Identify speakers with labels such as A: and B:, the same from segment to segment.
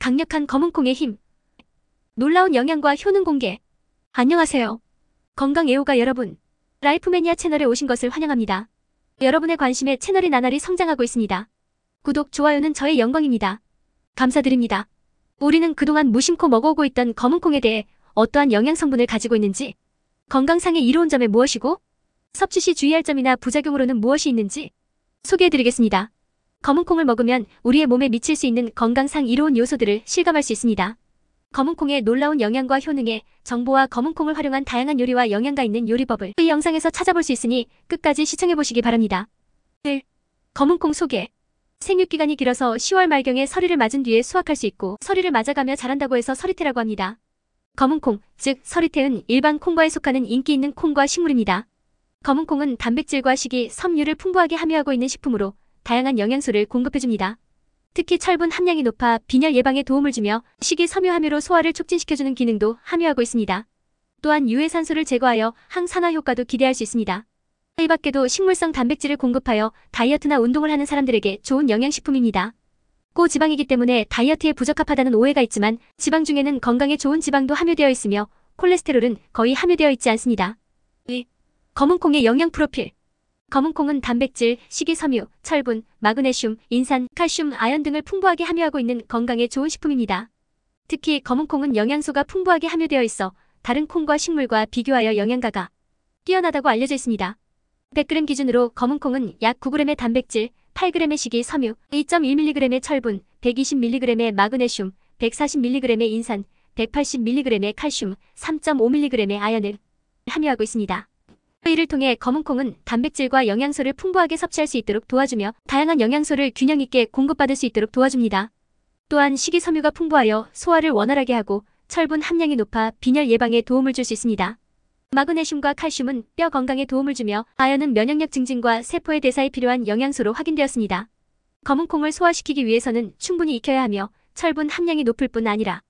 A: 강력한 검은콩의 힘. 놀라운 영양과 효능 공개. 안녕하세요. 건강 애호가 여러분. 라이프매니아 채널에 오신 것을 환영합니다. 여러분의 관심에 채널이 나날이 성장하고 있습니다. 구독, 좋아요는 저의 영광입니다. 감사드립니다. 우리는 그동안 무심코 먹어오고 있던 검은콩에 대해 어떠한 영양 성분을 가지고 있는지, 건강상의 이로운 점에 무엇이고, 섭취 시 주의할 점이나 부작용으로는 무엇이 있는지 소개해드리겠습니다. 검은콩을 먹으면 우리의 몸에 미칠 수 있는 건강상 이로운 요소들을 실감할 수 있습니다. 검은콩의 놀라운 영양과 효능에 정보와 검은콩을 활용한 다양한 요리와 영양가 있는 요리법을 이 영상에서 찾아볼 수 있으니 끝까지 시청해보시기 바랍니다. 1. 검은콩 소개 생육기간이 길어서 10월 말경에 서리를 맞은 뒤에 수확할 수 있고 서리를 맞아가며 자란다고 해서 서리태라고 합니다. 검은콩, 즉서리태은 일반 콩과에 속하는 인기 있는 콩과 식물입니다. 검은콩은 단백질과 식이 섬유를 풍부하게 함유하고 있는 식품으로 다양한 영양소를 공급해줍니다. 특히 철분 함량이 높아 빈혈 예방에 도움을 주며 식이섬유함유로 소화를 촉진시켜주는 기능도 함유하고 있습니다. 또한 유해산소를 제거하여 항산화 효과도 기대할 수 있습니다. 이 밖에도 식물성 단백질을 공급하여 다이어트나 운동을 하는 사람들에게 좋은 영양식품입니다. 고지방이기 때문에 다이어트에 부적합하다는 오해가 있지만 지방 중에는 건강에 좋은 지방도 함유되어 있으며 콜레스테롤은 거의 함유되어 있지 않습니다. 네, 검은콩의 영양 프로필 검은콩은 단백질, 식이섬유, 철분, 마그네슘, 인산, 칼슘, 아연 등을 풍부하게 함유하고 있는 건강에 좋은 식품입니다. 특히 검은콩은 영양소가 풍부하게 함유되어 있어 다른 콩과 식물과 비교하여 영양가가 뛰어나다고 알려져 있습니다. 100g 기준으로 검은콩은 약 9g의 단백질, 8g의 식이섬유, 2.1mg의 철분, 120mg의 마그네슘, 140mg의 인산, 180mg의 칼슘, 3.5mg의 아연을 함유하고 있습니다. 회의를 통해 검은콩은 단백질과 영양소를 풍부하게 섭취할 수 있도록 도와주며 다양한 영양소를 균형 있게 공급받을 수 있도록 도와줍니다. 또한 식이섬유가 풍부하여 소화를 원활하게 하고 철분 함량이 높아 빈혈 예방에 도움을 줄 수 있습니다. 마그네슘과 칼슘은 뼈 건강에 도움을 주며 아연은 면역력 증진과 세포의 대사에 필요한 영양소로 확인되었습니다. 검은콩을 소화시키기 위해서는 충분히 익혀야 하며 철분 함량이 높을 뿐 아니라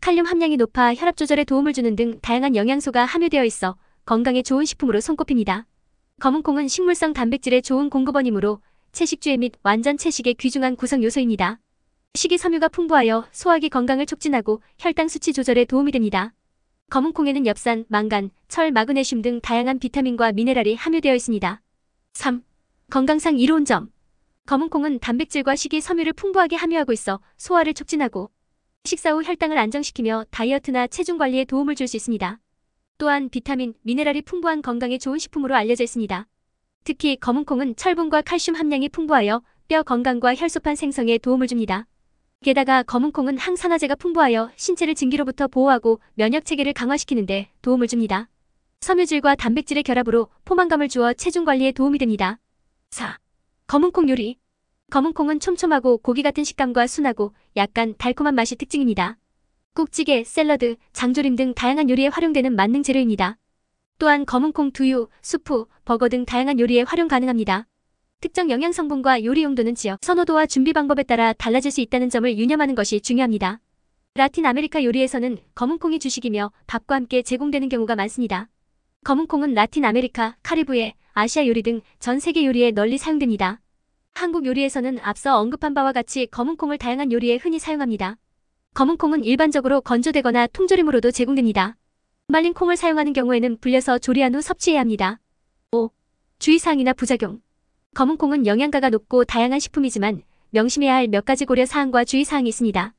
A: 칼륨 함량이 높아 혈압 조절에 도움을 주는 등 다양한 영양소가 함유되어 있어 건강에 좋은 식품으로 손꼽힙니다. 검은콩은 식물성 단백질의 좋은 공급원이므로 채식주의 및 완전 채식의 귀중한 구성 요소입니다. 식이섬유가 풍부하여 소화기 건강을 촉진하고 혈당 수치 조절에 도움이 됩니다. 검은콩에는 엽산, 망간, 철, 마그네슘 등 다양한 비타민과 미네랄이 함유되어 있습니다. 3. 건강상 이로운 점 검은콩은 단백질과 식이섬유를 풍부하게 함유하고 있어 소화를 촉진하고 식사 후 혈당을 안정시키며 다이어트나 체중 관리에 도움을 줄 수 있습니다. 또한 비타민, 미네랄이 풍부한 건강에 좋은 식품으로 알려져 있습니다. 특히 검은콩은 철분과 칼슘 함량이 풍부하여 뼈 건강과 혈소판 생성에 도움을 줍니다. 게다가 검은콩은 항산화제가 풍부하여 신체를 증기로부터 보호하고 면역체계를 강화시키는데 도움을 줍니다. 섬유질과 단백질의 결합으로 포만감을 주어 체중 관리에 도움이 됩니다. 4. 검은콩 요리 검은콩은 촘촘하고 고기 같은 식감과 순하고 약간 달콤한 맛이 특징입니다. 국찌개, 샐러드, 장조림 등 다양한 요리에 활용되는 만능 재료입니다. 또한 검은콩, 두유, 수프, 버거 등 다양한 요리에 활용 가능합니다. 특정 영양 성분과 요리 용도는 지역, 선호도와 준비 방법에 따라 달라질 수 있다는 점을 유념하는 것이 중요합니다. 라틴 아메리카 요리에서는 검은콩이 주식이며 밥과 함께 제공되는 경우가 많습니다. 검은콩은 라틴 아메리카, 카리브해, 아시아 요리 등 전 세계 요리에 널리 사용됩니다. 한국 요리에서는 앞서 언급한 바와 같이 검은콩을 다양한 요리에 흔히 사용합니다. 검은 콩은 일반적으로 건조되거나 통조림으로도 제공됩니다. 말린 콩을 사용하는 경우에는 불려서 조리한 후 섭취해야 합니다. 5. 주의사항이나 부작용 검은 콩은 영양가가 높고 다양한 식품이지만 명심해야 할 몇 가지 고려사항과 주의사항이 있습니다.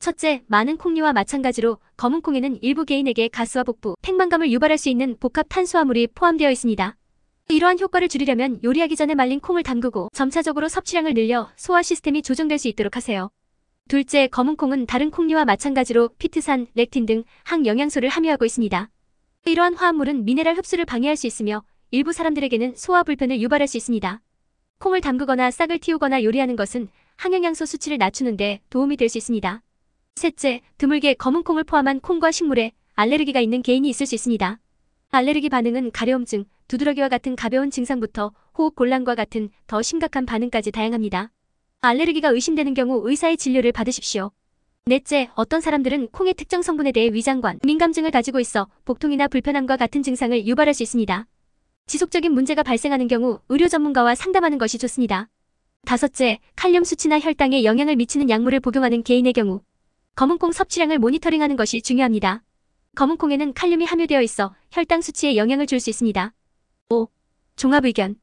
A: 첫째, 많은 콩류와 마찬가지로 검은 콩에는 일부 개인에게 가스와 복부, 팽만감을 유발할 수 있는 복합 탄수화물이 포함되어 있습니다. 이러한 효과를 줄이려면 요리하기 전에 말린 콩을 담그고 점차적으로 섭취량을 늘려 소화 시스템이 조정될 수 있도록 하세요. 둘째, 검은콩은 다른 콩류와 마찬가지로 피트산, 렉틴 등 항영양소를 함유하고 있습니다. 이러한 화합물은 미네랄 흡수를 방해할 수 있으며 일부 사람들에게는 소화 불편을 유발할 수 있습니다. 콩을 담그거나 싹을 틔우거나 요리하는 것은 항영양소 수치를 낮추는데 도움이 될 수 있습니다. 셋째, 드물게 검은콩을 포함한 콩과 식물에 알레르기가 있는 개인이 있을 수 있습니다. 알레르기 반응은 가려움증, 두드러기와 같은 가벼운 증상부터 호흡곤란과 같은 더 심각한 반응까지 다양합니다. 알레르기가 의심되는 경우 의사의 진료를 받으십시오. 넷째, 어떤 사람들은 콩의 특정 성분에 대해 위장관, 민감증을 가지고 있어 복통이나 불편함과 같은 증상을 유발할 수 있습니다. 지속적인 문제가 발생하는 경우 의료 전문가와 상담하는 것이 좋습니다. 다섯째, 칼륨 수치나 혈당에 영향을 미치는 약물을 복용하는 개인의 경우 검은콩 섭취량을 모니터링하는 것이 중요합니다. 검은콩에는 칼륨이 함유되어 있어 혈당 수치에 영향을 줄 수 있습니다. 5. 종합의견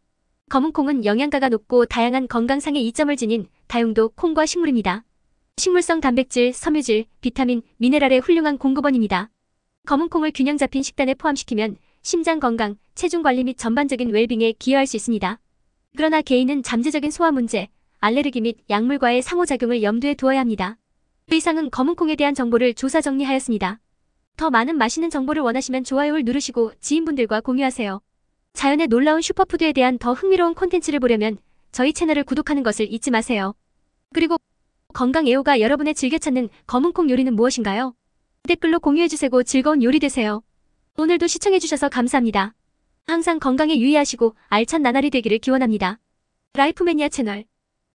A: 검은콩은 영양가가 높고 다양한 건강상의 이점을 지닌 다용도 콩과 식물입니다. 식물성 단백질, 섬유질, 비타민, 미네랄의 훌륭한 공급원입니다. 검은콩을 균형 잡힌 식단에 포함시키면 심장 건강, 체중 관리 및 전반적인 웰빙에 기여할 수 있습니다. 그러나 개인은 잠재적인 소화 문제, 알레르기 및 약물과의 상호작용을 염두에 두어야 합니다. 그 이상은 검은콩에 대한 정보를 조사 정리하였습니다. 더 많은 맛있는 정보를 원하시면 좋아요를 누르시고 지인분들과 공유하세요. 자연의 놀라운 슈퍼푸드에 대한 더 흥미로운 콘텐츠를 보려면 저희 채널을 구독하는 것을 잊지 마세요. 그리고 건강 애호가 여러분의 즐겨 찾는 검은콩 요리는 무엇인가요? 댓글로 공유해주세요. 즐거운 요리 되세요. 오늘도 시청해주셔서 감사합니다. 항상 건강에 유의하시고 알찬 나날이 되기를 기원합니다. 라이프매니아 채널